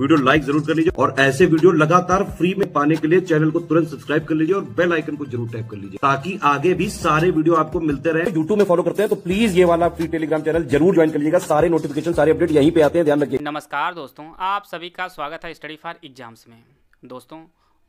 video like जरूर कर लीजिए और ऐसे वीडियो लगातार फ्री में पाने के लिए चैनल को तुरंत सब्सक्राइब कर लीजिए और बेल आइकन को जरूर टैप कर लीजिए ताकि आगे भी सारे वीडियो आपको मिलते रहे यूट्यूब में फॉलो करते हैं तो प्लीज ये वाला फ्री टेलीग्राम चैनल जरूर ज्वाइन कर लीजिएगा सारे नोटिफिकेशन सारे अपडेट यहीं पे आते हैं ध्यान रखिए नमस्कार दोस्तों आप सभी का स्वागत है स्टडी फॉर एग्जाम्स में दोस्तों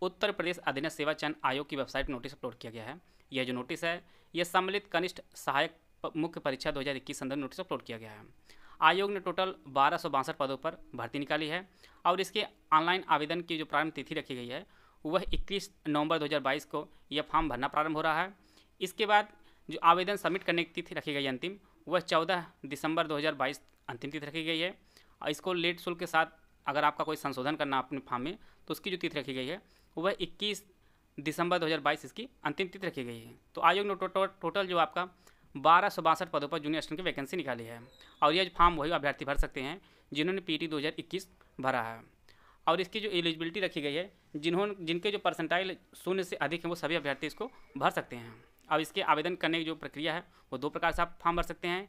उत्तर प्रदेश अधीन सेवा चयन आयोग की वेबसाइट नोटिस अपलोड किया गया है यह जो नोटिस है यह सम्मिलित कनिष्ठ सहायक मुख्य परीक्षा दो संदर्भ नोटिस अपलोड किया गया है आयोग ने टोटल बारह पदों पर भर्ती निकाली है और इसके ऑनलाइन आवेदन की जो प्रारंभ तिथि रखी गई है वह 21 नवंबर 2022 को यह फॉर्म भरना प्रारंभ हो रहा है इसके बाद जो आवेदन सबमिट करने की तिथि रखी गई अंतिम वह 14 दिसंबर 2022 अंतिम तिथि रखी गई है और इसको लेट शुल्क के साथ अगर आपका कोई संशोधन करना अपने फॉर्म में तो उसकी जो तिथि रखी गई है वह इक्कीस दिसंबर 2022 इसकी अंतिम तिथि रखी गई है तो आयोग ने टोटल जो आपका बारह सौ बासठ पदों पर जूनियर असिस्टेंट की वैकेंसी निकाली है और जो फॉर्म वही अभ्यर्थी भर सकते हैं जिन्होंने पी टी भरा है और इसकी जो एलिजिबिलिटी रखी गई है जिन्होंने जिनके जो परसेंटाइल शून्य से अधिक हैं वो सभी अभ्यर्थी इसको भर सकते हैं अब इसके आवेदन करने की जो प्रक्रिया है वो दो प्रकार से आप फॉर्म भर सकते हैं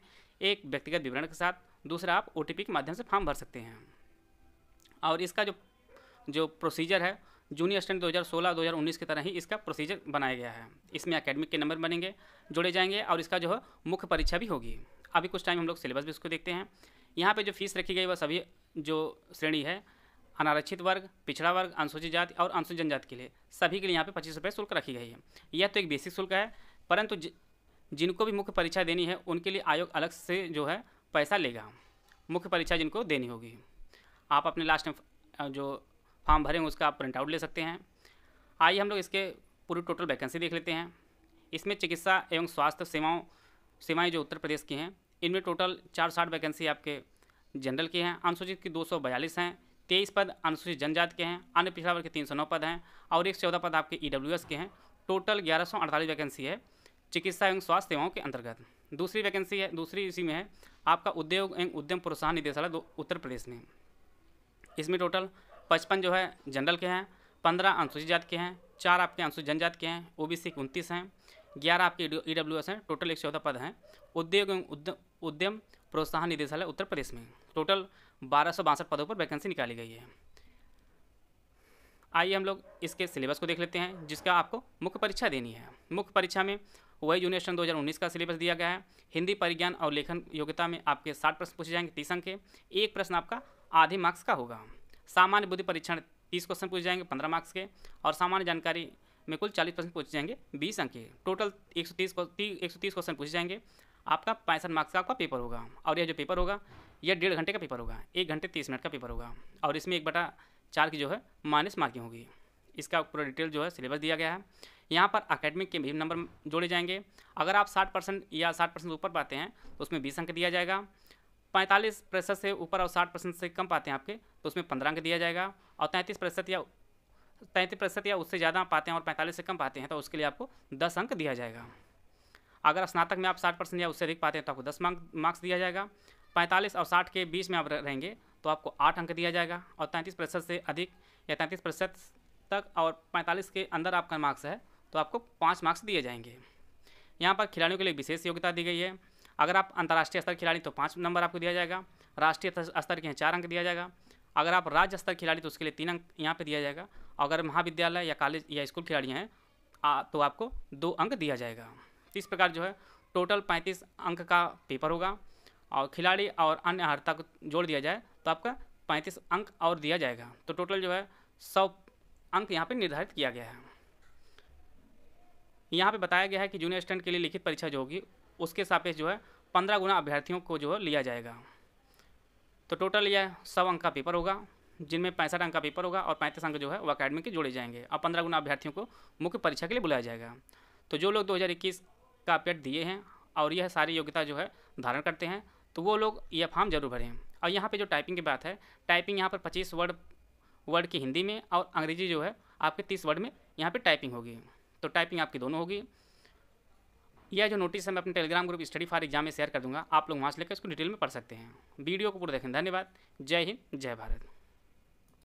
एक व्यक्तिगत विवरण के साथ दूसरा आप ओ के माध्यम से फॉर्म भर सकते हैं और इसका जो जो प्रोसीजर है जूनियर स्टैंड 2016-2019 की तरह ही इसका प्रोसीजर बनाया गया है इसमें अकेडमिक के नंबर बनेंगे जोड़े जाएंगे और इसका जो है मुख्य परीक्षा भी होगी अभी कुछ टाइम हम लोग सिलेबस भी इसको देखते हैं यहाँ पर जो फीस रखी गई वह सभी जो श्रेणी है अनारक्षित वर्ग पिछड़ा वर्ग अनुसूचित जाति और अनुसूचित जनजाति के लिए सभी के लिए यहाँ पे पच्चीस रुपये शुल्क रखी गई है यह तो एक बेसिक शुल्क है परंतु जिनको भी मुख्य परीक्षा देनी है उनके लिए आयोग अलग से जो है पैसा लेगा मुख्य परीक्षा जिनको देनी होगी आप अपने लास्ट में जो फॉर्म भरे हों उसका आप प्रिंट आउट ले सकते हैं आइए हम लोग इसके पूरी टोटल वैकेंसी देख लेते हैं इसमें चिकित्सा एवं स्वास्थ्य सेवाओं सेवाएँ जो उत्तर प्रदेश की हैं इनमें टोटल चार साठ वैकेंसी आपके जनरल की हैं अनुसूचित की दो सौ बयालीस हैं तेईस पद अनुसूचित जनजाति के हैं अन्य पिछड़ा वर्ग के तीन सौ नौ पद हैं और एक चौदह पद आपके ई डब्ल्यू एस के हैं टोटल ग्यारह सौ अड़तालीस वैकेंसी है चिकित्सा एवं स्वास्थ्य सेवाओं के अंतर्गत दूसरी वैकेंसी है दूसरी इसी में है आपका उद्योग एवं उद्यम प्रोत्साहन निदेशालय उत्तर प्रदेश में इसमें टोटल पचपन जो है जनरल के हैं पंद्रह अनुसूचित जाति के हैं चार आपके अनुसूचित जनजाति के हैं ओ बी सी के उनतीस हैं ग्यारह आपके ई डब्ल्यू एस हैं टोटल एक चौदह पद हैं उद्योग एवं उद्यम प्रोत्साहन निदेशालय उत्तर प्रदेश में टोटल बारह सौ बासठ पदों पर वैकेंसी निकाली गई है आइए हम लोग इसके सिलेबस को देख लेते हैं जिसका आपको मुख्य परीक्षा देनी है मुख्य परीक्षा में वही यूनिवर्सन दो हज़ार उन्नीस का सिलेबस दिया गया है हिंदी परिज्ञान और लेखन योग्यता में आपके साठ प्रश्न पूछे जाएंगे तीस अंक के एक प्रश्न आपका आधे मार्क्स का होगा सामान्य बुद्धि परीक्षण तीस क्वेश्चन पूछ जाएंगे पंद्रह मार्क्स के और सामान्य जानकारी में कुल चालीस परसेंट पूछ जाएंगे बीस अंक के टोटल एक सौ तीस एक सौ तीस क्वेश्चन पूछ जाएंगे आपका पैंसठ मार्क्स का आपका पेपर होगा और यह जो पेपर होगा यह डेढ़ घंटे का पेपर होगा एक घंटे तीस मिनट का पेपर होगा और इसमें एक बटा चार की जो है माइनस मार्किंग होगी इसका पूरा डिटेल जो है सिलेबस दिया गया है यहाँ पर अकेडमिक के भी नंबर जोड़े जाएंगे अगर आप साठ परसेंट या साठ परसेंट ऊपर पाते हैं तो उसमें बीस अंक दिया जाएगा पैंतालीस प्रतिशत से ऊपर और साठ परसेंट से कम पाते हैं आपके तो उसमें पंद्रह अंक दिया जाएगा और तैंतीस प्रतिशत या तैंतीस प्रतिशत या उससे ज़्यादा पाते हैं और पैंतालीस से कम पाते हैं तो उसके लिए आपको दस अंक दिया जाएगा अगर स्नातक में आप साठ परसेंट या उससे अधिक पाते हैं तो आपको दस मार्क्स दिया जाएगा पैंतालीस और साठ के बीच में आप रहेंगे तो आपको आठ अंक दिया जाएगा और तैंतीस प्रतिशत से अधिक या तैंतीस प्रतिशत तक और पैंतालीस के अंदर आपका मार्क्स है तो आपको पाँच मार्क्स दिए जाएंगे यहाँ पर खिलाड़ियों के लिए विशेष योग्यता दी गई है अगर आप अंतर्राष्ट्रीय स्तर खिलाड़ी तो पाँच नंबर आपको दिया जाएगा राष्ट्रीय स्तर के हैं चार अंक दिया जाएगा अगर आप राज्य स्तर खिलाड़ी तो उसके लिए तीन अंक यहाँ पर दिया जाएगा अगर महाविद्यालय या कॉलेज या स्कूल खिलाड़ी हैं तो आपको दो अंक दिया जाएगा इस प्रकार जो है टोटल पैंतीस अंक का पेपर होगा और खिलाड़ी और अन्य अर्ता को जोड़ दिया जाए तो आपका पैंतीस अंक और दिया जाएगा तो टोटल जो है सौ अंक यहाँ पर निर्धारित किया गया है यहाँ पे बताया गया है कि जूनियर स्टैंड के लिए लिखित परीक्षा जो होगी उसके सापेक्ष जो है पंद्रह गुना अभ्यर्थियों को जो है लिया जाएगा तो टोटल यह सौ अंक का पेपर होगा जिनमें पैंसठ अंक का पेपर होगा और पैंतीस अंक जो है वो अकेडमी के जोड़े जाएंगे और पंद्रह गुना अभ्यर्थियों को मुख्य परीक्षा के लिए बुलाया जाएगा तो जो लोग दो का अपडेट दिए हैं और यह सारी योग्यता जो है धारण करते हैं तो वो लोग यह फॉर्म जरूर भरें और यहाँ पे जो टाइपिंग की बात है टाइपिंग यहाँ पर पच्चीस वर्ड वर्ड की हिंदी में और अंग्रेजी जो है आपके तीस वर्ड में यहाँ पे टाइपिंग होगी तो टाइपिंग आपकी दोनों होगी यह जो नोटिस है मैं अपने Telegram group study for exam में शेयर कर दूंगा आप लोग वहाँ से लेकर इसको डिटेल में पढ़ सकते हैं वीडियो को पूरा देखें धन्यवाद जय हिंद जय भारत